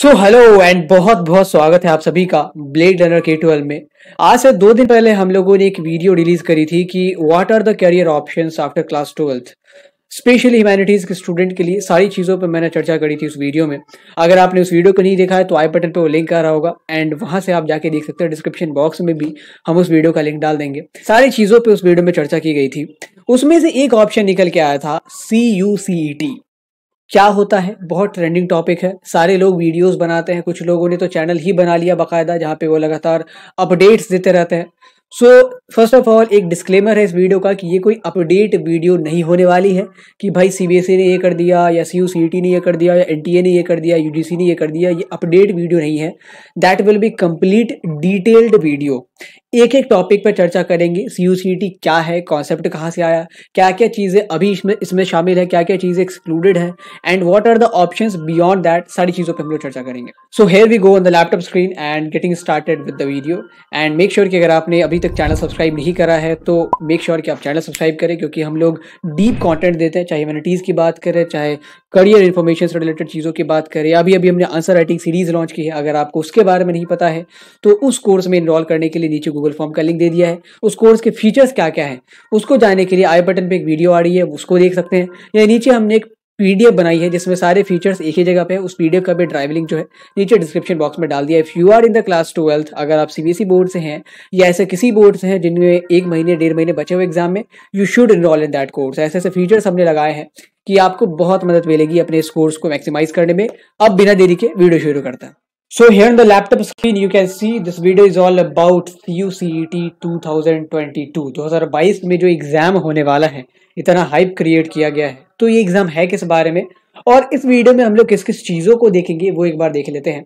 So hello and बहुत बहुत स्वागत है आप सभी का ब्लेड रनर के ट्वेल्व में आज से दो दिन पहले हम लोगों ने एक वीडियो रिलीज करी थी कि what are the career options after class twelfth specially humanities के स्टूडेंट के लिए सारी चीज़ों पर मैंने चर्चा करी थी उस वीडियो में अगर आपने उस वीडियो को नहीं देखा है तो आई बटन पर वो लिंक आ रहा होगा एंड वहाँ से आप जाके देख सकते हैं डिस्क्रिप्शन बॉक्स में भी हम उस वीडियो का लिंक डाल देंगे सारी चीज़ों पर उस वीडियो में चर्चा की गई थी उसमें से एक ऑप्शन निकल के आया था सी यू सी ई टी क्या होता है बहुत ट्रेंडिंग टॉपिक है सारे लोग वीडियोस बनाते हैं कुछ लोगों ने तो चैनल ही बना लिया बाकायदा जहाँ पे वो लगातार अपडेट्स देते रहते हैं सो फर्स्ट ऑफ ऑल एक डिस्क्लेमर है इस वीडियो का कि ये कोई अपडेट वीडियो नहीं होने वाली है कि भाई सीबीएसई e ने ये कर दिया या सी ने ये कर दिया या एनटीए ने ये कर दिया यूजीसी ने ये कर दिया ये अपडेट वीडियो नहीं है that will be complete detailed video एक एक टॉपिक पर चर्चा करेंगे सी यू सी टी क्या है कॉन्सेप्ट कहाँ से आया क्या क्या चीज़ें अभी इसमें इसमें शामिल है क्या क्या चीज़ें एक्सक्लूडेड है and what are the option beyond that सारी चीज़ों पर हम लोग चर्चा करेंगे so here we go on the laptop screen and getting started with the video and make sure कि अगर आपने अभी तक चैनल सब्सक्राइब नहीं करा है तो मेक श्योर sure कि आप चैनल सब्सक्राइब करें क्योंकि हम लोग डीप कॉन्टेंट देते हैं चाहे मैनिटीज़ की बात करें चाहे करियर इन्फॉर्मेशन से रिलेटेड चीज़ों की बात करें अभी अभी हमने आंसर राइटिंग सीरीज़ लॉन्च की है अगर आपको उसके बारे में नहीं पता है तो उस कोर्स में इनरॉल करने के लिए नीचे गूगल फॉर्म का लिंक दे दिया है उस कोर्स के फीचर्स क्या क्या है उसको जानने के लिए आई बटन पर एक वीडियो आ रही है उसको देख सकते हैं या नीचे हमने एक पीडीएफ बनाई है जिसमें सारे फीचर्स एक ही जगह पे उस पीडीएफ का भी ड्राइव लिंक जो है नीचे डिस्क्रिप्शन बॉक्स में डाल दिया if you are in the class twelfth अगर आप सीबीएसई बोर्ड e से हैं या ऐसे किसी बोर्ड से हैं जिनमें एक महीने डेढ़ महीने बचे हुए एग्जाम में you should enrol in that course ऐसे ऐसे फीचर्स हमने लगाए हैं कि आपको बहुत मदद मिलेगी अपने इस कोर्स को मैक्सिमाइज करने में अब बिना देरी के वीडियो शुरू करता है So here on the laptop screen, you can see this video is all about CUCET 2022. 2022 में जो एग्ज़ाम होने वाला है इतना हाइप क्रिएट किया गया है तो ये एग्ज़ाम है किस बारे में और इस वीडियो में हम लोग किस किस चीज़ों को देखेंगे वो एक बार देख लेते हैं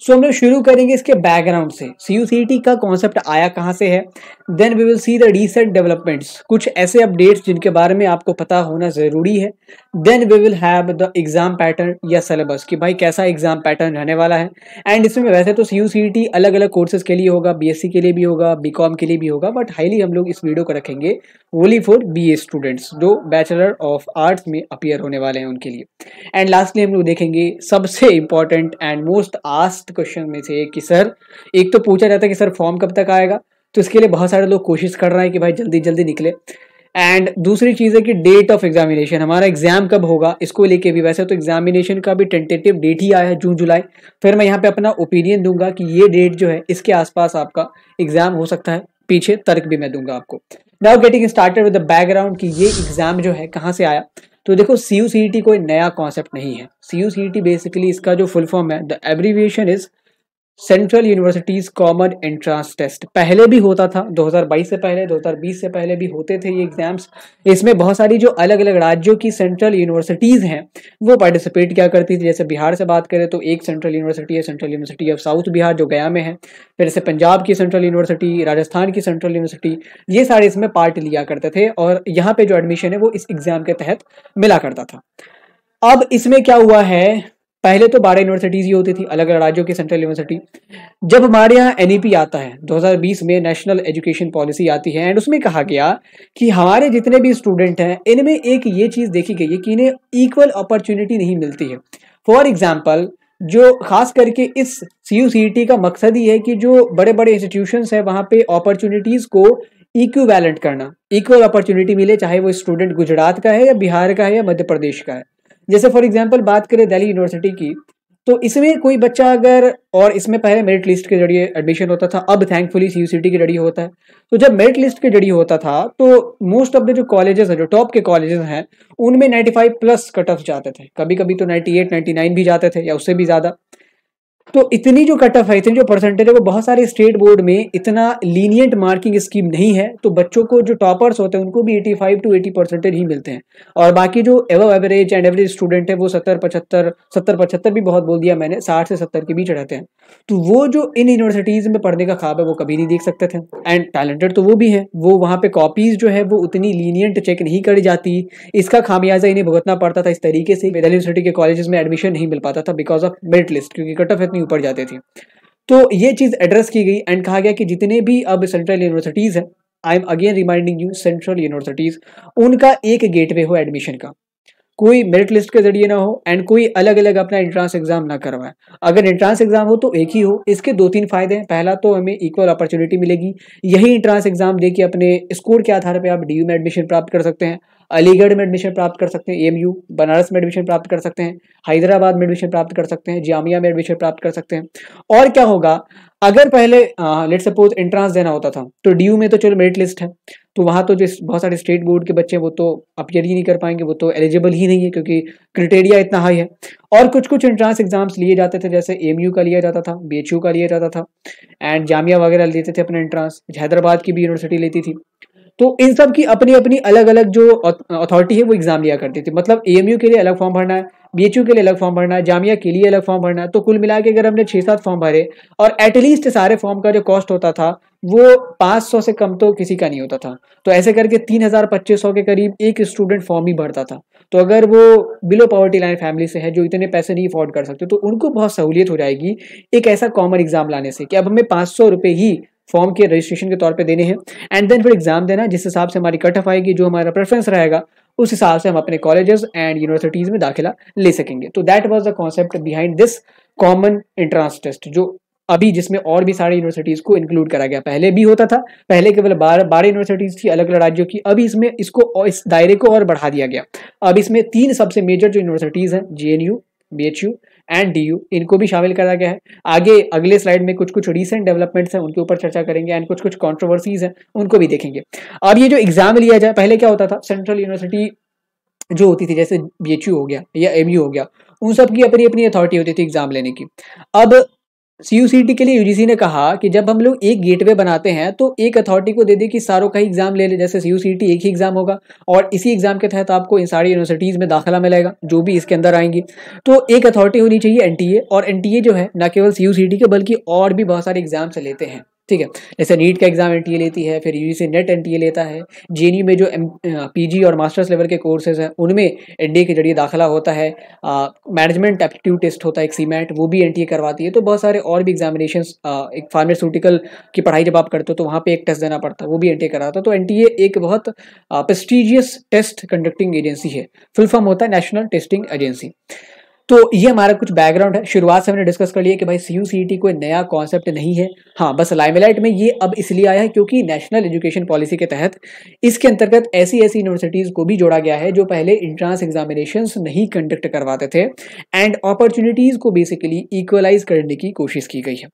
सो so, हम लोग शुरू करेंगे इसके बैकग्राउंड से सी e का कॉन्सेप्ट आया कहाँ से है then we will see the recent developments कुछ ऐसे अपडेट्स जिनके बारे में आपको पता होना ज़रूरी है then we will have the exam pattern या सिलेबस कि भाई कैसा एग्ज़ाम पैटर्न रहने वाला है एंड इसमें वैसे तो सी यू सी टी अलग अलग कोर्सेज के लिए होगा बी एस सी के लिए भी होगा बी कॉम के लिए भी होगा बट हाईली हम लोग इस वीडियो को रखेंगे only for B A students जो बैचलर ऑफ आर्ट्स में अपियर होने वाले हैं उनके लिए एंड लास्टली हम लोग देखेंगे सबसे important and most asked question में से कि सर एक तो पूछा जाता है कि सर फॉर्म कब तक आएगा तो इसके लिए बहुत सारे लोग कोशिश कर रहे हैं कि भाई जल्दी जल्दी निकले एंड दूसरी चीज़ है कि डेट ऑफ एग्जामिनेशन हमारा एग्जाम कब होगा इसको लेके भी वैसे तो एग्जामिनेशन का भी टेंटेटिव डेट ही आया है जून जुलाई फिर मैं यहाँ पे अपना ओपिनियन दूंगा कि ये डेट जो है इसके आसपास आपका एग्जाम हो सकता है पीछे तर्क भी मैं दूंगा आपको now getting started with the background कि ये एग्जाम जो है कहाँ से आया तो देखो सी यू कोई नया कॉन्सेप्ट नहीं है सी यू बेसिकली इसका जो फुल फॉर्म है the abbreviation is central universities common entrance test पहले भी होता था 2022 से पहले 2020 से पहले भी होते थे ये एग्ज़ाम्स इसमें बहुत सारी जो अलग अलग राज्यों की सेंट्रल यूनिवर्सिटीज़ हैं वो पार्टिसिपेट क्या करती थी जैसे बिहार से बात करें तो एक सेंट्रल यूनिवर्सिटी है central university of south Bihar जो गया में है फिर जैसे पंजाब की सेंट्रल यूनिवर्सिटी राजस्थान की सेंट्रल यूनिवर्सिटी ये सारे इसमें पार्ट लिया करते थे और यहाँ पर जो एडमिशन है वो इस एग्ज़ाम के तहत मिला करता था अब इसमें क्या हुआ है पहले तो बारह यूनिवर्सिटीज़ ही होती थी अलग अलग राज्यों की सेंट्रल यूनिवर्सिटी जब हमारे यहाँ एन e आता है 2020 में नेशनल एजुकेशन पॉलिसी आती है एंड उसमें कहा गया कि हमारे जितने भी स्टूडेंट हैं इनमें एक ये चीज़ देखी गई है कि इन्हें इक्वल अपॉर्चुनिटी नहीं मिलती है फॉर एग्जाम्पल जो खास करके इस सी यू e का मकसद ही है कि जो बड़े बड़े इंस्टीट्यूशंस हैं वहाँ पे अपॉर्चुनिटीज़ को इक्वैलेंट करना इक्वल अपॉर्चुनिटी मिले चाहे वो स्टूडेंट गुजरात का है या बिहार का है या मध्य प्रदेश का है जैसे फॉर एग्जाम्पल बात करें दिल्ली यूनिवर्सिटी की तो इसमें कोई बच्चा अगर और इसमें पहले मेरिट लिस्ट के जरिए एडमिशन होता था अब थैंकफुली सी यू के जरिए होता है तो जब मेरिट लिस्ट के जरिए होता था तो मोस्ट ऑफ द जो कॉलेजेस हैं जो टॉप के कॉलेजेस हैं उनमें ninety five plus cut off जाते थे कभी कभी तो नाइन्टी एट नाइन्टी नाइन भी जाते थे या उससे भी ज़्यादा तो इतनी जो कट ऑफ है इतनी जो परसेंटेज है वो बहुत सारे स्टेट बोर्ड में इतना लीनियंट मार्किंग स्कीम नहीं है तो बच्चों को जो टॉपर्स होते हैं उनको भी 85 टू एटी परसेंटेज ही मिलते हैं और बाकी जो एवव एवरेज एंड एवरेज स्टूडेंट है वो 70 पचहत्तर 70 पचहत्तर भी बहुत बोल दिया मैंने 60 से 70 के बीच रहते हैं तो वो जो इन यूनिवर्सिटीज़ में पढ़ने का ख्वाब है वो कभी नहीं देख सकते थे एंड टैलेंटेड तो वो भी है वो वहाँ पर कॉपीज़ जो है वो उतनी लीनियंट चेक नहीं करी जाती इसका खामियाजा इन्हें भुगतना पड़ता था इस तरीके से यूनिवर्सिटी के कॉलेज में एडमिशन नहीं मिल पाता था बिकॉज ऑफ मेरिट लिस्ट क्योंकि कट ऑफ अपनी ऊपर जाते थे तो ये चीज़ एड्रेस की गई एंड कहा गया कि जितने भी अब सेंट्रल यूनिवर्सिटीज़ हैं I am again reminding you central universities उनका एक गेटवे हो एडमिशन का कोई मेरिट लिस्ट के जरिए ना हो एंड कोई अलग अलग अपना एंट्रांस एग्जाम ना करवाए अगर एंट्रांस एग्जाम हो तो एक ही हो इसके दो तीन फायदे हैं पहला तो हमें इक्वल अपॉर्चुनिटी मिलेगी यही एंट्रांस एग्जाम दे के अपने स्कोर के आधार पर आप डी में एडमिशन प्राप्त कर सकते हैं अलीगढ़ में एडमिशन प्राप्त कर सकते हैं एमयू बनारस में एडमिशन प्राप्त कर सकते हैं हैदराबाद में एडमिशन प्राप्त कर सकते हैं जामिया में एडमिशन प्राप्त कर सकते हैं और क्या होगा अगर पहले लेट सपोज एंट्रांस देना होता था तो डी में तो चलो मेरिट लिस्ट है तो वहाँ तो जो बहुत सारे स्टेट बोर्ड के बच्चे वो तो अपियर ही नहीं कर पाएंगे वो तो एलिजिबल ही नहीं है क्योंकि क्रिटेरिया इतना हाई है और कुछ कुछ एंट्रांस एग्जाम्स लिए जाते थे जैसे एम का लिया जाता था बी का लिया जाता था एंड जामिया वगैरह लेते थे अपने एंट्रांस हैदराबाद की भी यूनिवर्सिटी लेती थी तो इन सब की अपनी अपनी अलग अलग जो अथॉरिटी है वो एग्ज़ाम लिया करती थी मतलब ए के लिए अलग फॉर्म भरना है बी के लिए अलग फॉर्म भरना है जामिया के लिए अलग फॉर्म भरना है तो कुल मिला के अगर हमने छः सात फॉर्म भरे और एटलीस्ट सारे फॉर्म का जो कॉस्ट होता था वो 500 से कम तो किसी का नहीं होता था तो ऐसे करके तीन हज़ार पच्चीस सौ के करीब एक स्टूडेंट फॉर्म ही भरता था तो अगर वो बिलो पॉवर्टी लाइन फैमिली से है जो इतने पैसे नहीं अफोर्ड कर सकते तो उनको बहुत सहूलियत हो जाएगी एक ऐसा कॉमन एग्ज़ाम लाने से कि अब हमें पाँच सौ ही फॉर्म के रजिस्ट्रेशन के तौर पर देने हैं एंड देन फिर एग्ज़ाम देना जिस हिसाब से हमारी कट ऑफ आएगी जो हमारा प्रेफरेंस रहेगा उस हिसाब से हम अपने कॉलेजेस एंड यूनिवर्सिटीज़ में दाखिला ले सकेंगे तो that was the concept behind this common entrance test जो अभी जिसमें और भी सारे यूनिवर्सिटीज़ को इंक्लूड करा गया पहले भी होता था पहले केवल बारह बारह यूनिवर्सिटीज़ थी अलग अलग राज्यों की अभी इसमें इसको इस दायरे को और बढ़ा दिया गया अब इसमें तीन सबसे मेजर जो यूनिवर्सिटीज़ हैं J N U B H U and D U इनको भी शामिल करा गया है आगे अगले स्लाइड में कुछ कुछ रिसेंट डेवलपमेंट्स हैं उनके ऊपर चर्चा करेंगे एंड कुछ कुछ कॉन्ट्रोवर्सीज हैं उनको भी देखेंगे अब ये जो एग्जाम लिया जाए पहले क्या होता था सेंट्रल यूनिवर्सिटी जो होती थी जैसे बी हो गया या एम हो गया उन सब की अपनी अपनी अथॉरिटी होती थी एग्जाम लेने की अब सीयूसीटी के लिए यूजीसी ने कहा कि जब हम लोग एक गेटवे बनाते हैं तो एक अथॉरिटी को दे दे कि सारों का ही एग्जाम ले ले जैसे सीयूसीटी एक ही एग्जाम होगा और इसी एग्जाम के तहत आपको इन सारी यूनिवर्सिटीज़ में दाखिला मिलेगा जो भी इसके अंदर आएंगी तो एक अथॉरिटी होनी चाहिए एनटीए और एनटीए जो है ना केवल सीयूसीटी के बल्कि और भी बहुत सारे एग्जाम से लेते हैं ठीक है जैसे नीट का एग्जाम एन लेती है फिर यू से नेट एन लेता है जे e में जो एम पी और मास्टर्स लेवल के कोर्सेज हैं उनमें एन के जरिए दाखिला होता है मैनेजमेंट एप्टीट्यूड टेस्ट होता है एक सीमेंट वो भी एन करवाती है तो बहुत सारे और भी एग्जामिनेशन एक फार्मास्यूटिकल की पढ़ाई जब आप करते हो तो वहाँ पर एक टेस्ट देना पड़ता है वो भी एन कराता है तो एन एक बहुत प्रेस्टिजियस टेस्ट कंडक्टिंग एजेंसी है फुल फॉर्म होता है नेशनल टेस्टिंग एजेंसी तो ये हमारा कुछ बैकग्राउंड है शुरुआत से हमने डिस्कस कर लिया कि भाई सी यू e कोई नया कॉन्सेप्ट नहीं है हाँ बस लाइमलाइट में ये अब इसलिए आया है क्योंकि नेशनल एजुकेशन पॉलिसी के तहत इसके अंतर्गत ऐसी ऐसी यूनिवर्सिटीज़ को भी जोड़ा गया है जो पहले इंट्रांस एग्जामिनेशन नहीं कंडक्ट करवाते थे एंड अपॉर्चुनिटीज़ को बेसिकली इक्वलाइज करने की कोशिश की गई है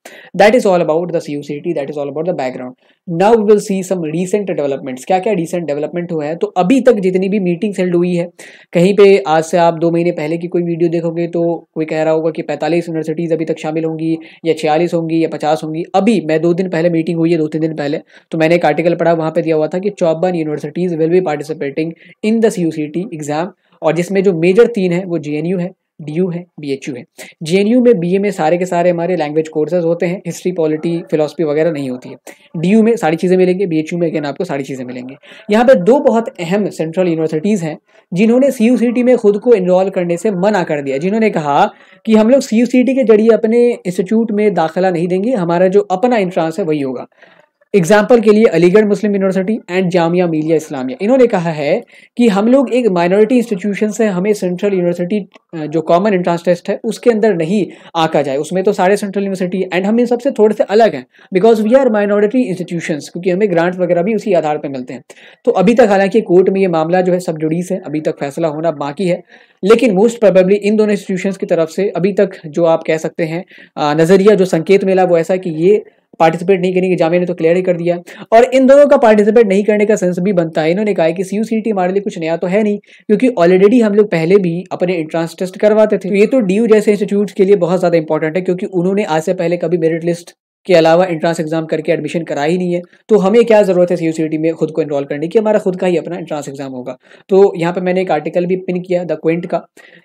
that is all about the C U that is all about the background now we will see some recent developments क्या क्या रीसेंट डेवलपमेंट हुआ है तो अभी तक जितनी भी मीटिंग्स हेल्ड हुई है कहीं पे आज से आप दो महीने पहले की कोई वीडियो देखोगे तो कोई कह रहा होगा कि 45 यूनिवर्सिटीज़ अभी तक शामिल होंगी या छियालीस होंगी या पचास होंगी अभी मैं दो दिन पहले मीटिंग हुई है दो तीन दिन पहले तो मैंने एक आर्टिकल पढ़ा वहाँ पर दिया हुआ था कि चौबन universities will be participating in the C exam और जिसमें जो मेजर तीन है वो जे है डी है बी है जे में बी में सारे के सारे हमारे लैंग्वेज कोर्सेज होते हैं हिस्ट्री पॉलिटी फिलोसफी वगैरह नहीं होती है डी में सारी चीज़ें मिलेंगी बी में अगेन आपको सारी चीज़ें मिलेंगी यहाँ पर दो बहुत अहम सेंट्रल यूनिवर्सिटीज़ हैं जिन्होंने सी में खुद को इनरोल करने से मना कर दिया जिन्होंने कहा कि हम लोग सी के जरिए अपने इंस्टीट्यूट में दाखिला नहीं देंगे हमारा जो अपना इंट्रांस है वही होगा एग्जाम्पल के लिए अलीगढ़ मुस्लिम यूनिवर्सिटी एंड जामिया मिलिया इस्लामिया इन्होंने कहा है कि हम लोग एक माइनॉरिटी इंस्टीट्यूशन से हमें सेंट्रल यूनिवर्सिटी जो कॉमन एंट्रांस टेस्ट है उसके अंदर नहीं आका जाए उसमें तो सारे सेंट्रल यूनिवर्सिटी एंड हम इन सबसे थोड़े से अलग हैं because we are minority institution क्योंकि हमें ग्रांट वगैरह भी उसी आधार पर मिलते हैं तो अभी तक हालांकि कोर्ट में ये मामला जो है सब जुड़ी है अभी तक फैसला होना बाकी है लेकिन मोस्ट प्रोबेबली इन दोनों इंस्टीट्यूशन की तरफ से अभी तक जो आप कह सकते हैं नज़रिया जो संकेत मिला वो ऐसा कि ये पार्टिसिपेट नहीं करेंगे जामिया ने तो क्लियर ही कर दिया और इन दोनों का पार्टिसिपेट नहीं करने का सेंस भी बनता है इन्होंने कहा कि सी यू हमारे लिए कुछ नया तो है नहीं क्योंकि ऑलरेडी हम लोग पहले भी अपने एंट्रांस टेस्ट करवाते थे तो ये तो डी जैसे इंस्टीट्यूट के लिए बहुत ज़्यादा इंपॉर्टेंट है क्योंकि उन्होंने आज से पहले कभी मेरिट लिस्ट के अलावा एंट्रेंस एग्जाम करके एडमिशन करा ही नहीं है तो हमें क्या ज़रूरत है सी यू सी टी में खुद को इनरोल करने की हमारा खुद का ही अपना एंट्रेंस एग्जाम होगा तो यहाँ पे मैंने एक आर्टिकल भी पिन किया द क्विंट का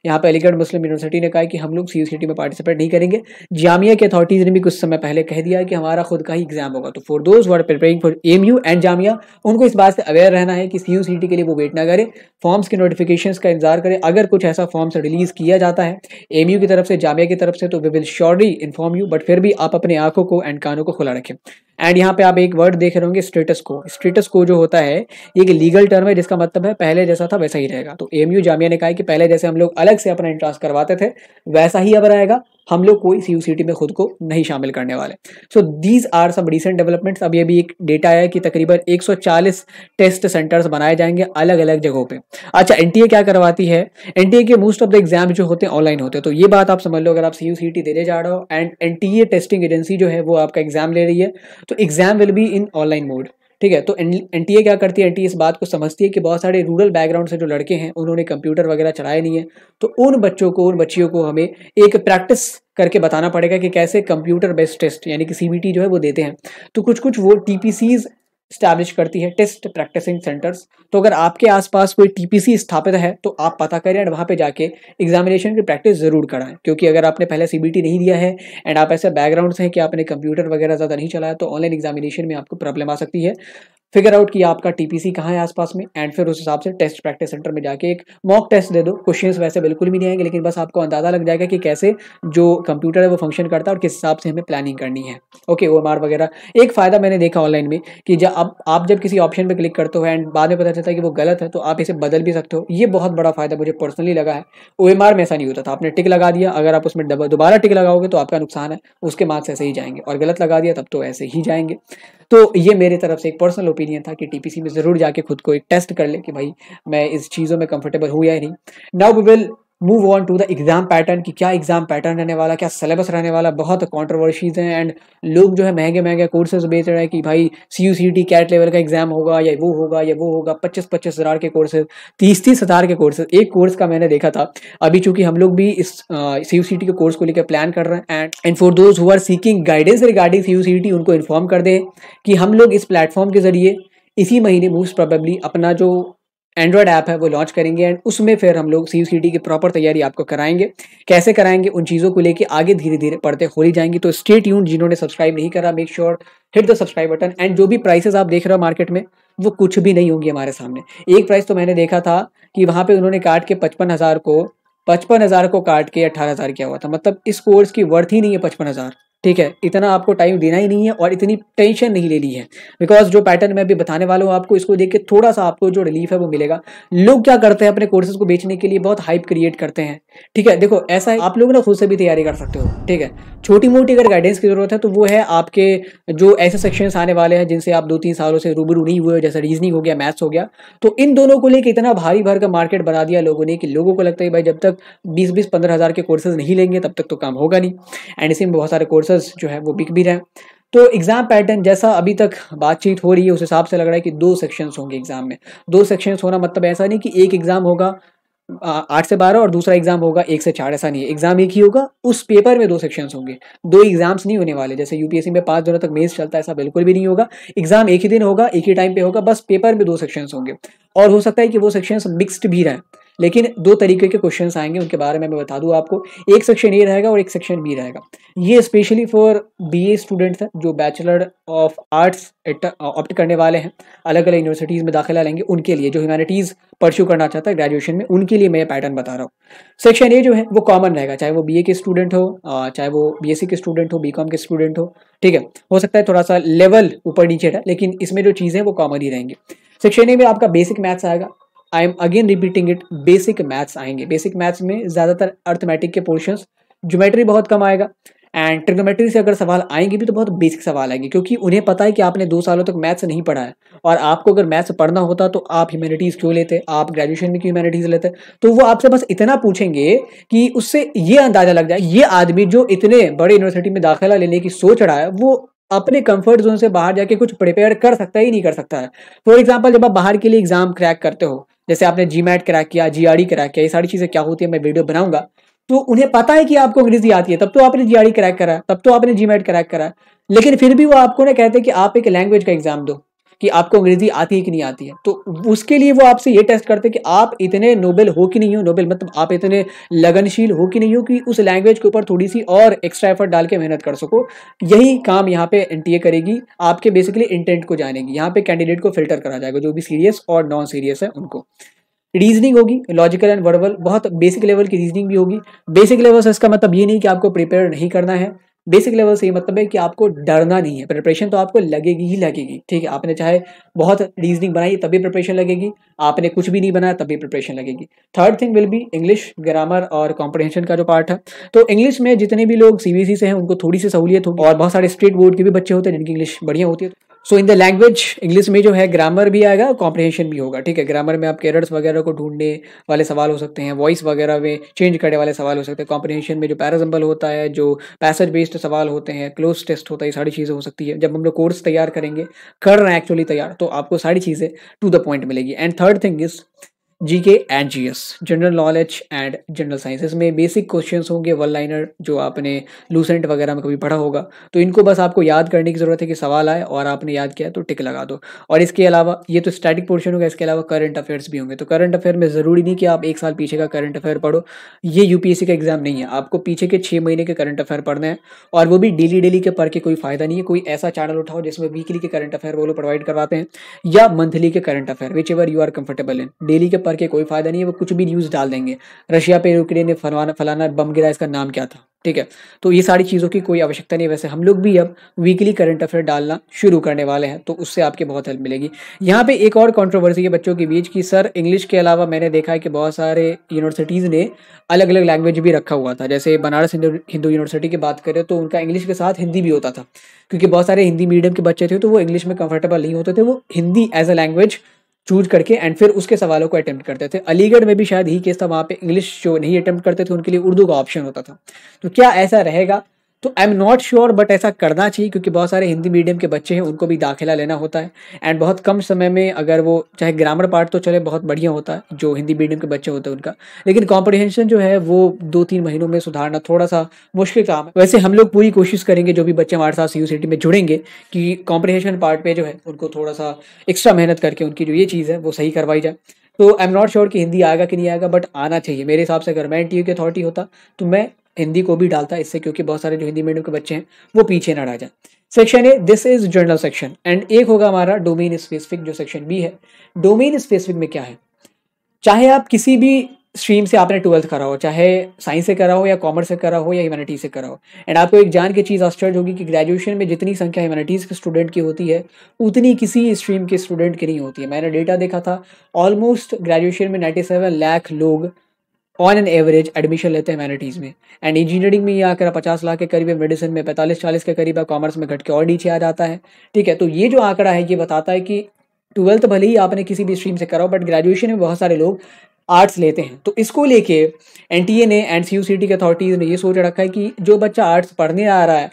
यहाँ पे अलीगढ़ मुस्लिम यूनिवर्सिटी ने कहा कि हम लोग सी यू सी टी में पार्टिसिपेट नहीं करेंगे जामिया की अथॉरिटीज़ ने भी कुछ समय पहले कह दिया कि हमारा खुद का ही एग्जाम होगा तो for those were preparing for M U and Jamia उनको इस बात से अवेयर रहना है कि सी यू सी टी के लिए वो वेट ना करें फॉर्म्स के नोटिफिकेशन का इंतजार करें अगर कुछ ऐसा फॉर्म्स रिलीज़ किया जाता है एम यू की तरफ से जामिया की तरफ से तो we will surely inform you but फिर भी आप अपने आंखों को एंड कानों को खुला रखें एंड यहाँ पे आप एक वर्ड देख रहे होंगे स्टेटस को स्टेटस को जो होता है ये एक लीगल टर्म है जिसका मतलब है पहले जैसा था वैसा ही रहेगा तो एम जामिया ने कहा कि पहले जैसे हम लोग अलग से अपना इंट्रांस करवाते थे वैसा ही अब रहेगा हम लोग कोई सी यू सी टी में खुद को नहीं शामिल करने वाले so these are some recent developments अभी अभी एक डेटा आया कि तकरीबन 140 टेस्ट सेंटर्स बनाए जाएंगे अलग अलग जगहों पे अच्छा एन क्या करवाती है एन के मोस्ट ऑफ द एग्जाम जो होते हैं ऑनलाइन होते हैं तो ये बात आप समझ लो अगर आप सी यू सी टी देने जा रहे हो एंड एन टेस्टिंग एजेंसी जो है वो आपका एग्जाम ले रही है तो exam will be in online mode ठीक है तो एन टी क्या करती है एन इस बात को समझती है कि बहुत सारे रूरल बैकग्राउंड से जो लड़के हैं उन्होंने कंप्यूटर वगैरह चलाए नहीं है तो उन बच्चों को उन बच्चियों को हमें एक प्रैक्टिस करके बताना पड़ेगा कि कैसे कंप्यूटर बेस्ड टेस्ट यानी कि सी जो है वो देते हैं तो कुछ कुछ वो टी स्टैब्लिश करती है टेस्ट प्रैक्टिसिंग सेंटर्स तो अगर आपके आसपास कोई टीपीसी स्थापित है तो आप पता करें एंड वहाँ पे जाके एग्जामिनेशन की प्रैक्टिस ज़रूर कराएं क्योंकि अगर आपने पहले सीबीटी नहीं दिया है एंड आप ऐसे बैकग्राउंड से हैं कि आपने कंप्यूटर वगैरह ज़्यादा नहीं चलाया तो ऑनलाइन एग्जामिनेशन में आपको प्रॉब्लम आ सकती है फिगर आउट कि आपका टीपीसी कहाँ है आसपास में एंड फिर उस हिसाब से टेस्ट प्रैक्टिस सेंटर में जाके एक मॉक टेस्ट दे दो क्वेश्चन वैसे बिल्कुल भी नहीं आएंगे लेकिन बस आपको अंदाजा लग जाएगा कि कैसे जो कंप्यूटर है वो फंक्शन करता है और किस हिसाब से हमें प्लानिंग करनी है ओके ओ वगैरह एक फ़ायदा मैंने देखा ऑनलाइन में कि जब आप, आप जब किसी ऑप्शन पर क्लिक करते हो एंड बाद में पता चलता है कि वो गलत है तो आप इसे बदल भी सकते हो ये बहुत बड़ा फ़ायदा मुझे पर्सनली लगा है ओ में ऐसा नहीं होता था आपने टिक लगा दिया अगर आप उसमें दोबारा टिक लगाओगे तो आपका नुकसान है उसके मार्क्स ऐसे ही जाएंगे और गलत लगा दिया तब तो ऐसे ही जाएंगे तो ये मेरे तरफ से एक पर्सनल ओपिनियन ओपिनियन था कि टीपीसी में ज़रूर जाके खुद को एक टेस्ट कर ले कि भाई मैं इस चीज़ों में कंफर्टेबल हूँ या नहीं now we will move on to the exam pattern कि क्या एग्ज़ाम पैटर्न रहने वाला क्या सिलेबस रहने वाला बहुत कॉन्ट्रोवर्शीज हैं एंड लोग जो है महंगे महंगे कोर्सेज बेच रहे हैं कि भाई C U C T CAT level का एग्ज़ाम होगा या वो होगा या वो होगा पच्चीस पच्चीस हज़ार के कोर्सेज तीस तीस हज़ार के कोर्सेज एक कोर्स का मैंने देखा था अभी चूंकि हम लोग भी इस सी यू सी टी के कोर्स को लेकर प्लान कर रहे हैं and and for those who are seeking guidance regarding C U C T उनको इन्फॉर्म कर दें कि हम लोग इस प्लेटफॉर्म के ज़रिए इसी महीने मोस्ट प्रोबेबली अपना जो एंड्रॉयड ऐप है वो लॉन्च करेंगे एंड उसमें फिर हम लोग सी यू सी टी की प्रॉपर तैयारी आपको कराएंगे कैसे कराएंगे उन चीज़ों को लेके आगे धीरे धीरे पढ़ते खोली जाएंगी तो स्टेट यून जिन्होंने सब्सक्राइब नहीं करा make sure hit the subscribe button and जो भी प्राइसेस आप देख रहे हो मार्केट में वो कुछ भी नहीं होंगी हमारे सामने एक प्राइस तो मैंने देखा था कि वहाँ पर उन्होंने काट के पचपन हज़ार को पचपन हज़ार को काट के अट्ठारह हज़ार किया हुआ था मतलब इस कोर्स की वर्थ ही नहीं है पचपन हज़ार ठीक है इतना आपको टाइम देना ही नहीं है और इतनी टेंशन नहीं लेनी है बिकॉज जो पैटर्न मैं अभी बताने वाला हूँ आपको इसको देख के थोड़ा सा आपको जो रिलीफ है वो मिलेगा लोग क्या करते हैं अपने कोर्सेज को बेचने के लिए बहुत हाइप क्रिएट करते हैं ठीक है देखो ऐसा है आप लोग ना खुद से भी तैयारी कर सकते हो ठीक है छोटी मोटी अगर गाइडेंस की जरूरत है तो वो है आपके जो ऐसे सेक्शंस आने वाले हैं जिनसे आप दो तीन सालों से रूबरू नहीं हुए जैसे रीजनिंग हो गया मैथ्स हो गया तो इन दोनों को लेकर इतना भारी भर का मार्केट बना दिया लोगों ने कि लोगों को लगता है भाई जब तक बीस बीस पंद्रह हज़ार के कोर्सेज नहीं लेंगे तब तक तो काम होगा नहीं एंड इसी में बहुत सारे कोर्सेज प्रोसेस जो है वो बिक भी रहा है तो एग्ज़ाम पैटर्न जैसा अभी तक बातचीत हो रही है उस हिसाब से लग रहा है कि दो सेक्शंस होंगे एग्ज़ाम में दो सेक्शंस होना मतलब ऐसा नहीं कि एक एग्ज़ाम होगा आठ से बारह और दूसरा एग्ज़ाम होगा एक से चार ऐसा नहीं है एग्ज़ाम एक ही होगा उस पेपर में दो सेक्शंस होंगे दो एग्ज़ाम्स नहीं होने वाले जैसे यूपीएससी में पांच दिनों तक मेज चलता है ऐसा बिल्कुल भी नहीं होगा एग्ज़ाम एक ही दिन होगा एक ही टाइम पे होगा बस पेपर में दो सेक्शंस होंगे और हो सकता है कि वो सेक्शंस मिक्स्ड भी रहें लेकिन दो तरीके के क्वेश्चन आएंगे उनके बारे में मैं बता दूँ आपको एक सेक्शन ए रहेगा और एक सेक्शन बी रहेगा ये specially for B A students हैं जो बैचलर ऑफ आर्ट्स ऑप्ट करने वाले हैं अलग अलग यूनिवर्सिटीज़ में दाखिला लेंगे उनके लिए जो ह्यूमैनिटीज़ परस्यू करना चाहता है ग्रेजुएशन में उनके लिए मैं ये पैटर्न बता रहा हूँ सेक्शन ए जो है वो कॉमन रहेगा चाहे वो बी के स्टूडेंट हो uh, चाहे वो बी के स्टूडेंट हो बी के स्टूडेंट हो ठीक है हो सकता है थोड़ा सा लेवल ऊपर नीचे है लेकिन इसमें जो चीज़ें हैं वो कॉमन ही रहेंगी सेक्शन ए में आपका बेसिक मैथ्स आएगा I am again repeating it basic maths आएंगे बेसिक मैथ्स में ज़्यादातर अर्थमेटिक के पोर्शंस ज्योमेट्री बहुत कम आएगा एंड ट्रिग्नोमेट्री से अगर सवाल आएंगे भी तो बहुत बेसिक सवाल आएंगे क्योंकि उन्हें पता है कि आपने दो सालों तक मैथ्स नहीं पढ़ा है और आपको अगर मैथ्स पढ़ना होता तो आप ह्यूमैनिटीज़ क्यों लेते आप ग्रेजुएशन में क्यों ह्यूमैनिटीज़ लेते तो वो आपसे बस इतना पूछेंगे कि उससे ये अंदाज़ा लग जाए ये आदमी जो इतने बड़े यूनिवर्सिटी में दाखिला लेने की सोच रहा है वो अपने कंफर्ट जोन से बाहर जाके कुछ प्रिपेयर कर सकता ही नहीं कर सकता है फॉर एग्जाम्पल जब आप बाहर के लिए एग्जाम क्रैक करते हो जैसे आपने जी मैट क्रैक किया जी आर क्रैक किया ये सारी चीज़ें क्या होती है मैं वीडियो बनाऊंगा तो उन्हें पता है कि आपको अंग्रेजी आती है तब तो आपने जी आर क्रैक करा तब तो आपने जी मैट क्रैक करा लेकिन फिर भी वो आपको ना कहते हैं कि आप एक लैंग्वेज का एग्जाम दो कि आपको अंग्रेजी आती है कि नहीं आती है तो उसके लिए वो आपसे ये टेस्ट करते हैं कि आप इतने नोबेल हो कि नहीं हो नोबेल मतलब आप इतने लगनशील हो कि नहीं हो कि उस लैंग्वेज के ऊपर थोड़ी सी और एक्स्ट्रा एफर्ट डाल के मेहनत कर सको यही काम यहाँ पे एन करेगी आपके बेसिकली इंटेंट को जानेगी यहाँ पे कैंडिडेट को फिल्टर करा जाएगा जो भी सीरियस और नॉन सीरियस है उनको रीजनिंग होगी लॉजिकल एंड वर्बल बहुत बेसिक लेवल की रीजनिंग भी होगी बेसिक लेवल से इसका मतलब ये नहीं कि आपको प्रिपेयर नहीं करना है बेसिक लेवल से ये मतलब है कि आपको डरना नहीं है प्रिपरेशन तो आपको लगेगी ही लगेगी ठीक है आपने चाहे बहुत रीजनिंग बनाई तभी प्रिपरेशन लगेगी आपने कुछ भी नहीं बनाया तभी प्रिपरेशन लगेगी third thing will be English grammar और कॉम्प्रिहेंशन का जो पार्ट है तो इंग्लिश में जितने भी लोग सी से हैं उनको थोड़ी सी सहूलियत होगी और बहुत सारे स्टेट बोर्ड के भी बच्चे होते हैं जिनकी इंग्लिश बढ़िया होती है so in the language English में जो है ग्रामर भी आएगा कॉम्प्रिहेंशन भी होगा ठीक है ग्रामर में आप एरर्स वगैरह को ढूंढने वाले सवाल हो सकते हैं वॉइस वगैरह में चेंज करने वाले सवाल हो सकते हैं कॉम्प्रिहेंशन में जो पैराजम्बल होता है जो पैसेज बेस्ड सवाल होते हैं क्लोज टेस्ट होता है सारी चीज़ें हो सकती है जब हम लोग कोर्स तैयार करेंगे कर रहे हैं एक्चुअली तैयार तो आपको सारी चीज़ें टू द पॉइंट मिलेगी and third thing is G K and S general knowledge and general science में बेसिक क्वेश्चंस होंगे वन लाइनर जो आपने लूसेंट वगैरह में कभी पढ़ा होगा तो इनको बस आपको याद करने की ज़रूरत है कि सवाल आए और आपने याद किया तो टिक लगा दो और इसके अलावा ये तो स्टैटिक पोर्शन होगा इसके अलावा करंट अफेयर्स भी होंगे तो करंट अफेयर में ज़रूरी नहीं कि आप एक साल पीछे का करंट अफेयर पढ़ो ये सी का एग्जाम नहीं है आपको पीछे के छः महीने के करंट अफेयर पढ़ना है और वो भी डेली डेली के पढ़ के कोई फ़ायदा नहीं है कोई ऐसा चैनल उठाओ जिसमें वीकली के करंट अफेयर वो लोग प्रोवाइड करवाते हैं या मंथली के current affair whichever you are comfortable in daily के पढ़ के कोई फ़ायदा नहीं है वो कुछ भी न्यूज़ डाल देंगे रशिया पे यूक्रेन ने फलाना फलाना बम गिरा इसका नाम क्या था ठीक है तो ये सारी चीज़ों की कोई आवश्यकता नहीं वैसे हम लोग भी अब वीकली करंट अफेयर डालना शुरू करने वाले हैं तो उससे आपके बहुत हेल्प मिलेगी यहाँ पे एक और कंट्रोवर्सी है बच्चों के बीच कि सर इंग्लिश के अलावा मैंने देखा है कि बहुत सारे यूनिवर्सिटीज़ ने अलग अलग लैंग्वेज भी रखा हुआ था जैसे बनारस हिंदू यूनिवर्सिटी की बात करें तो उनका इंग्लिश के साथ हिंदी भी होता था क्योंकि बहुत सारे हिंदी मीडियम के बच्चे थे तो वो इंग्लिश में कंफर्टेबल नहीं होते थे वो Hindi as a language choose करके एंड फिर उसके सवालों को अटैम्प्ट करते थे अलीगढ़ में भी शायद ही केस था वहाँ पे इंग्लिश जो नहीं अटैम्प्ट करते थे उनके लिए उर्दू का ऑप्शन होता था तो क्या ऐसा रहेगा तो I am not sure but ऐसा करना चाहिए क्योंकि बहुत सारे हिंदी मीडियम के बच्चे हैं उनको भी दाखिला लेना होता है एंड बहुत कम समय में अगर वो चाहे ग्रामर पार्ट तो चले बहुत बढ़िया होता है जो हिंदी मीडियम के बच्चे होते हैं उनका लेकिन कॉम्प्रिहेंशन जो है वो दो तीन महीनों में सुधारना थोड़ा सा मुश्किल काम है वैसे हम लोग पूरी कोशिश करेंगे जो भी बच्चे हमारे साथ सी सिटी में जुड़ेंगे कि कॉम्प्रिहेंशन पार्ट पर जो है उनको थोड़ा सा एक्स्ट्रा मेहनत करके उनकी जो ये चीज़ है वो सही करवाई जाए तो आई एम नॉट श्योर कि हिंदी आएगा कि नहीं आएगा बट आना चाहिए मेरे हिसाब से अगर मैं एन टी की अथॉरिटी होता तो मैं हिंदी को भी डालता है इससे क्योंकि बहुत सारे जो हिंदी मीडियम के बच्चे हैं वो पीछे ना रह जाए section A this is general section and एक होगा हमारा डोमेन स्पेसिफिक जो सेक्शन बी है डोमेन स्पेसिफिक में क्या है चाहे आप किसी भी स्ट्रीम से आपने ट्वेल्थ करा हो चाहे साइंस से करा हो या कॉमर्स से करा हो या ह्यूमैनिटीज से करा हो एंड आपको एक जान के चीज़ आश्चर्य होगी कि ग्रेजुएशन में जितनी संख्या ह्यूमैनिटीज़ के स्टूडेंट की होती है उतनी किसी स्ट्रीम के स्टूडेंट की नहीं होती है मैंने डेटा देखा था ऑलमोस्ट ग्रेजुएशन में नाइन्टी सेवन लाख लोग ऑन एन एवरेज एडमिशन लेते हैं मैनिटीज़ में एंड इंजीनियरिंग में ये आकर पचास लाख के करीब है मेडिसिन में पैंतालीस चालीस के करीब है कॉमर्स में घट के और नीचे आ जाता है ठीक है तो ये जो आंकड़ा है ये बताता है कि ट्वेल्थ भले ही आपने किसी भी स्ट्रीम से करा हो बट ग्रेजुएशन में बहुत सारे लोग आर्ट्स लेते हैं तो इसको लेके एन ने and C U C T की अथॉरिटीज़ ने ये सोच रखा है कि जो बच्चा आर्ट्स पढ़ने आ रहा है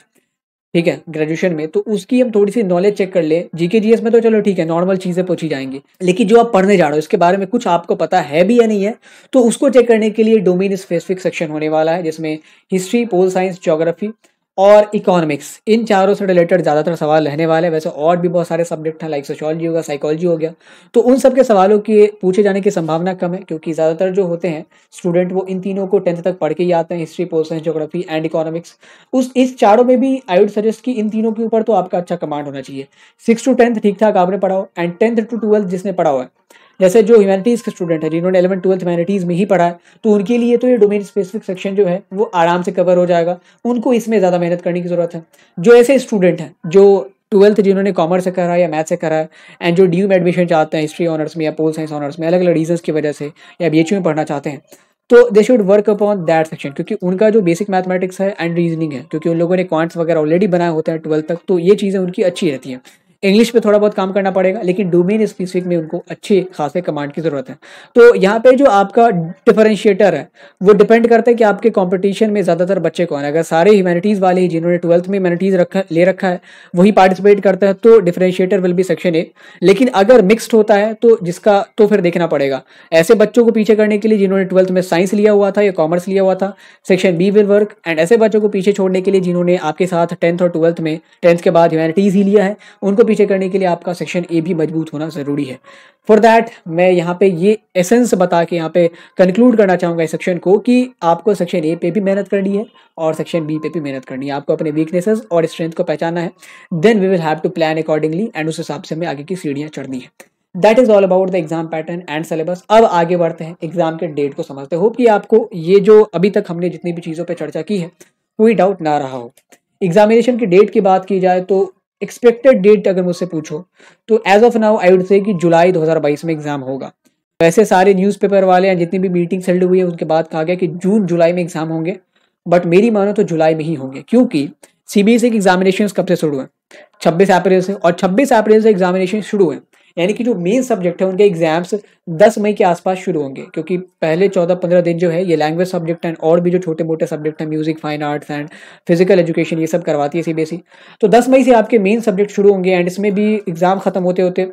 ठीक है ग्रेजुएशन में तो उसकी हम थोड़ी सी नॉलेज चेक कर ले जीके जीएस में तो चलो ठीक है नॉर्मल चीजें पूछी जाएंगी लेकिन जो आप पढ़ने जा रहे हो इसके बारे में कुछ आपको पता है भी या नहीं है तो उसको चेक करने के लिए डोमेन स्पेसिफिक सेक्शन होने वाला है जिसमें हिस्ट्री पोल साइंस जोग्राफी और इकोनॉमिक्स इन चारों से रिलेटेड ज़्यादातर सवाल रहने वाले हैं वैसे और भी बहुत सारे सब्जेक्ट हैं लाइक सोशोलॉजी होगा साइकोलॉजी हो गया तो उन सब के सवालों के पूछे जाने की संभावना कम है क्योंकि ज़्यादातर जो होते हैं स्टूडेंट वो इन तीनों को टेंथ तक पढ़ के ही आते हैं history pol science geography and economics उस इस चारों में भी आई वुड सजेस्ट कि इन तीनों के ऊपर तो आपका अच्छा कमांड होना चाहिए सिक्स टू टेंथ ठीक ठाक आपने पढ़ाओ एंड टेंथ टू ट्वेल्थ जिसने पढ़ा हुआ है जैसे जो ह्यूमैनिटीज़ के स्टूडेंट हैं जिन्होंने एलेवन ट्वेल्थ ह्यूमैनिटीज़ में ही पढ़ा है तो उनके लिए तो ये डोमेन स्पेसिफिक सेक्शन जो है वो आराम से कवर हो जाएगा उनको इसमें ज़्यादा मेहनत करने की ज़रूरत है जो ऐसे स्टूडेंट हैं जो ट्वेल्थ जिन्होंने कॉमर्स से करा है या मैथ से करा है एंड जो डी में एडमिशन चाहते हैं हिस्ट्री ऑनर्स में या पोल साइंस ऑनर्स में अलग अलग रीजन की वजह से या बी में पढ़ना चाहते हैं तो they should work upon that section क्योंकि उनका जो बेसिक मैथमेटिक्स है एंड रीजनिंग है क्योंकि उन लोगों ने क्वांट्स वगैरह ऑलरेडी बनाए होते हैं ट्वेल्थ तक तो ये चीज़ें उनकी अच्छी रहती हैं इंग्लिश में थोड़ा बहुत काम करना पड़ेगा लेकिन डोमेन स्पेसिफिक में उनको अच्छे खासे कमांड की ज़रूरत है तो यहाँ पे जो आपका डिफरेंशिएटर है वो डिपेंड करता है कि आपके कंपटीशन में ज़्यादातर बच्चे कौन है अगर सारे ह्यूमैनिटीज़ वाले जिन्होंने ट्वेल्थ में ह्यूमैनिटीज़ रखा ले रखा है वही पार्टिसिपेट करता है तो differentiator will be section A लेकिन अगर मिक्सड होता है तो जिसका तो फिर देखना पड़ेगा ऐसे बच्चों को पीछे करने के लिए जिन्होंने ट्वेल्थ में साइंस लिया हुआ था या कॉमर्स लिया हुआ था section B will work and ऐसे बच्चों को पीछे छोड़ने के लिए जिन्होंने आपके साथ टेंथ और ट्वेल्थ में टेंथ के बाद ह्यूमैनिटीज़ ही लिया है उनको पीछे करने के लिए आपका सेक्शन ए भी मजबूत होना ज़रूरी है फॉर दैट मैं यहाँ पे ये एसेंस बता के यहाँ पे कंक्लूड करना चाहूँगा इस सेक्शन को कि आपको सेक्शन ए पे भी मेहनत करनी है और सेक्शन बी पे भी मेहनत करनी है आपको अपने वीकनेसेस और स्ट्रेंथ को पहचाना है then we will have to plan accordingly and उस हिसाब से हमें आगे की सीढ़ियाँ चढ़नी है that is all about the exam pattern and syllabus अब आगे बढ़ते हैं एग्जाम के डेट को समझते हो कि आपको ये जो अभी तक हमने जितनी भी चीज़ों पर चर्चा की है कोई डाउट ना रहा हो एग्जामिनेशन की डेट की बात की जाए तो एक्सपेक्टेड डेट अगर मुझसे पूछो तो as of now I would say कि जुलाई 2022 में एग्जाम होगा वैसे सारे न्यूज़पेपर वाले या जितनी भी मीटिंग सेल्ड हुई है उनके बाद कहा गया कि जून जुलाई में एग्जाम होंगे बट मेरी मानो तो जुलाई में ही होंगे क्योंकि सी बी एस एग्जामिनेशन कब से शुरू हैं छब्बीस अप्रैल से और छब्बीस अप्रैल से एग्जामिनेशन शुरू हैं यानी कि जो मेन सब्जेक्ट है उनके एग्जाम्स दस मई के आसपास शुरू होंगे क्योंकि पहले चौदह पंद्रह दिन जो है ये लैंग्वेज सब्जेक्ट एंड और भी जो छोटे मोटे सब्जेक्ट हैं music fine arts and physical education ये सब करवाती है सीबीएसई e. तो दस मई से आपके मेन सब्जेक्ट शुरू होंगे एंड इसमें भी एग्जाम खत्म होते होते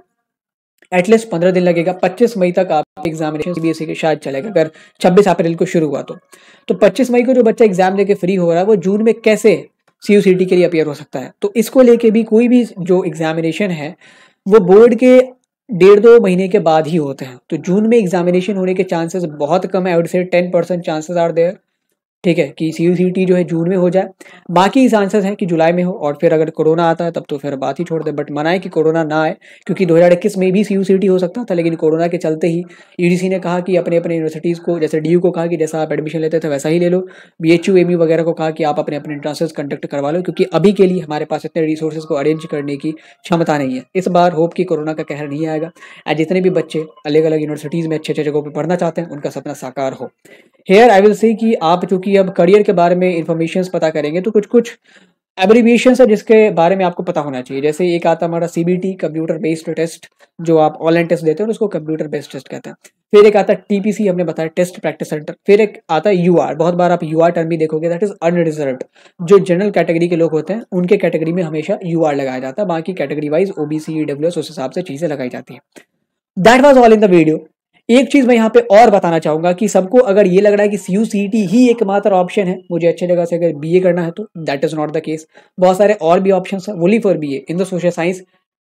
एटलीस्ट पंद्रह दिन लगेगा पच्चीस मई तक आप एग्जामिनेशन सीबीएसई e के शायद चलेगा अगर छब्बीस अप्रैल को शुरू हुआ तो तो पच्चीस मई को जो बच्चा एग्जाम लेके फ्री हो रहा है वो जून में कैसे सी के लिए अपेयर हो सकता है तो इसको लेके भी कोई भी जो एग्जामिनेशन है वो बोर्ड के डेढ़ दो महीने के बाद ही होते हैं तो जून में एग्जामिनेशन होने के चांसेस बहुत कम है I would say ten percent chances are there ठीक है कि सी यू जो है जून में हो जाए बाकी चांसेस हैं कि जुलाई में हो और फिर अगर कोरोना आता है तब तो फिर बात ही छोड़ दे बट मना है कि कोरोना ना आए क्योंकि 2021 में भी सी यू हो सकता था लेकिन कोरोना के चलते ही यू e ने कहा कि अपने अपने यूनिवर्सिटीज़ को जैसे डी को कहा कि जैसा आप एडमिशन लेते थे वैसा ही ले लो बी एच वगैरह को कहा कि आप अपने अपने इंट्रांसेस कंडक्ट करवा लो क्योंकि अभी के लिए हमारे पास इतने रिसोर्सेज को अरेंज करने की क्षमता नहीं है इस बार होप कि कोरोना का कहर नहीं आएगा एंड जितने भी बच्चे अलग अलग यूनिवर्सिटीज़ में अच्छे अच्छे जगहों पर पढ़ना चाहते हैं उनका सपना साकार हो हेयर आई विल सी कि आप चूँकि कि अब करियर के बारे में इन्फॉर्मेशन पता करेंगे तो कुछ कुछ एब्रीविएशन है जिसके बारे में आपको पता होना चाहिए जैसे एक आता हमारा C B computer based test जो आप ऑनलाइन टेस्ट देते हैं उसको कंप्यूटर बेस्ड टेस्ट कहते हैं फिर एक आता टीपीसी हमने बताया टेस्ट प्रैक्टिस सेंटर फिर एक आता है यूआर बहुत बार आप यूआर टर्म भी देखोगे दैट इज अनरिजर्व जो जनरल कैटेगरी के लोग होते हैं उनके कैटेगरी में हमेशा यू लगाया जाता है बाकी कैटेगरी वाइज ओबीसी डब्ल्यू उस हिसाब से चीज़ें लगाई जाती है that was all in the video एक चीज़ मैं यहाँ पे और बताना चाहूंगा कि सबको अगर ये लग रहा है कि सी यू सी टी ही एकमात्र ऑप्शन है मुझे अच्छी जगह से अगर बी ए करना है तो that is not the case बहुत सारे और भी ऑप्शन है वोली for B A in the social science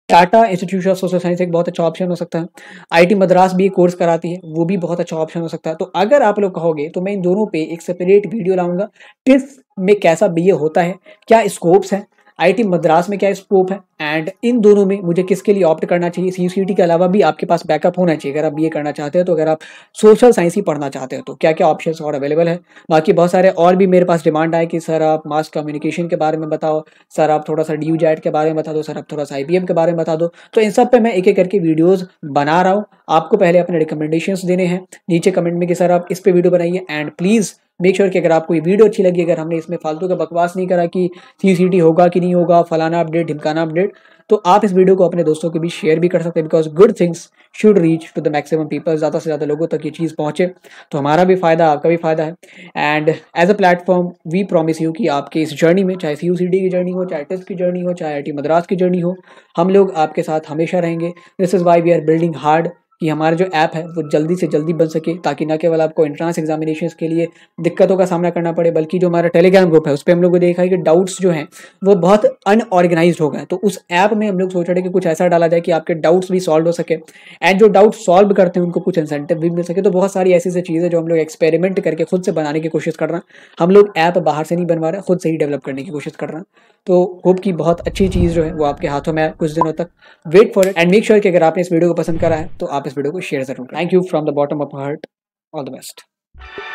Tata institute of social science एक बहुत अच्छा ऑप्शन हो सकता है आईटी मद्रास भी कोर्स कराती है वो भी बहुत अच्छा ऑप्शन हो सकता है तो अगर आप लोग कहोगे तो मैं इन दोनों पे एक सेपरेट वीडियो लाऊंगा टिप्स में कैसा बीए होता है क्या स्कोप्स हैं आईटी मद्रास में क्या स्कोप है एंड इन दोनों में मुझे किसके लिए ऑप्ट करना चाहिए सी के अलावा भी आपके पास बैकअप होना चाहिए अगर आप बी करना चाहते हो तो अगर आप सोशल साइंस ही पढ़ना चाहते हो तो क्या क्या ऑप्शन और अवेलेबल है बाकी बहुत सारे और भी मेरे पास डिमांड आए कि सर आप मास कम्युनिकेशन के बारे में बताओ सर आप थोड़ा सा डी के बारे में बता दो सर आप थोड़ा सा आई के बारे में बता दो तो इन सब पर मैं एक एक करके वीडियोज़ बना रहा हूँ आपको पहले अपने रिकमेंडेशन देने हैं नीचे कमेंट में कि सर आप इस पर वीडियो बनाइए and please make sure sure कि अगर आपको ये वीडियो अच्छी लगी अगर हमने इसमें फालतू का बकवास नहीं करा कि सी सी होगा कि नहीं होगा फलाना अपडेट ढिमकाना अपडेट तो आप इस वीडियो को अपने दोस्तों के बीच शेयर भी कर सकते हैं because good things should reach to the maximum people ज़्यादा से ज़्यादा लोगों तक ये चीज़ पहुँचे तो हमारा भी फ़ायदा आपका भी फ़ायदा है and as a platform we promise you कि आपके इस जर्नी में चाहे सी यू सी डी की जर्नी हो चाहे टेस्ट की जर्नी हो चाहे आई टी मद्रास की जर्नी हो हम लोग आपके साथ हमेशा रहेंगे this is why we are building hard कि हमारा जो ऐप है वो जल्दी से जल्दी बन सके ताकि ना केवल आपको एंट्रांस एग्जामिनेशन के लिए दिक्कतों का सामना करना पड़े बल्कि जो हमारा टेलीग्राम ग्रुप है उस पर हम लोग को देखा है कि डाउट्स जो हैं वो बहुत अनऑर्गेनाइज हो गए तो उस ऐप में हम लोग सोच रहे कि कुछ ऐसा डाला जाए कि आपके डाउट्स भी सॉल्व हो सके एंड जो डाउट सॉल्व करते हैं उनको कुछ इंसेंटिव भी मिल सके तो बहुत सारी ऐसी ऐसी चीज़ें जो हम लोग एक्सपेरिमेंट करके खुद से बनाने की कोशिश कर रहे हैं हम लोग ऐप बाहर से नहीं बनवा रहे खुद से ही डेवलप करने की कोशिश कर रहे हैं तो होप की बहुत अच्छी चीज़ जो है वो आपके हाथों में कुछ दिनों तक wait for it and make sure कि अगर आपने इस वीडियो को पसंद करा है तो आप इस वीडियो को शेयर जरूर thank you from the bottom of heart all the best